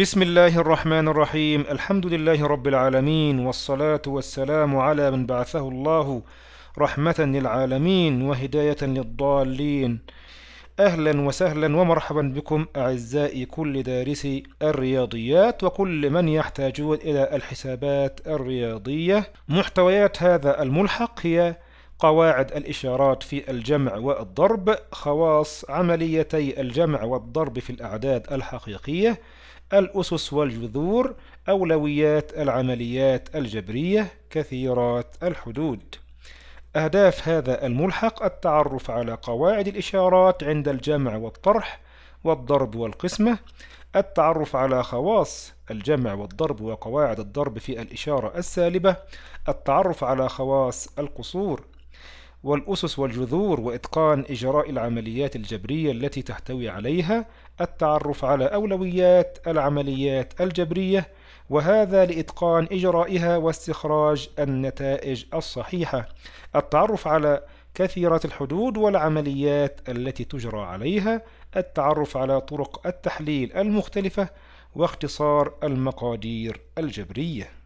بسم الله الرحمن الرحيم الحمد لله رب العالمين والصلاة والسلام على من بعثه الله رحمة للعالمين وهداية للضالين أهلا وسهلا ومرحبا بكم أعزائي كل دارسي الرياضيات وكل من يحتاجون إلى الحسابات الرياضية محتويات هذا الملحق هي قواعد الإشارات في الجمع والضرب خواص عمليتي الجمع والضرب في الأعداد الحقيقية الأسس والجذور أولويات العمليات الجبرية كثيرات الحدود أهداف هذا الملحق التعرف على قواعد الإشارات عند الجمع والطرح والضرب والقسمة التعرف على خواص الجمع والضرب وقواعد الضرب في الإشارة السالبة التعرف على خواص القصور والأسس والجذور وإتقان إجراء العمليات الجبرية التي تحتوي عليها التعرف على أولويات العمليات الجبرية وهذا لإتقان إجرائها واستخراج النتائج الصحيحة التعرف على كثيرة الحدود والعمليات التي تجرى عليها التعرف على طرق التحليل المختلفة واختصار المقادير الجبريه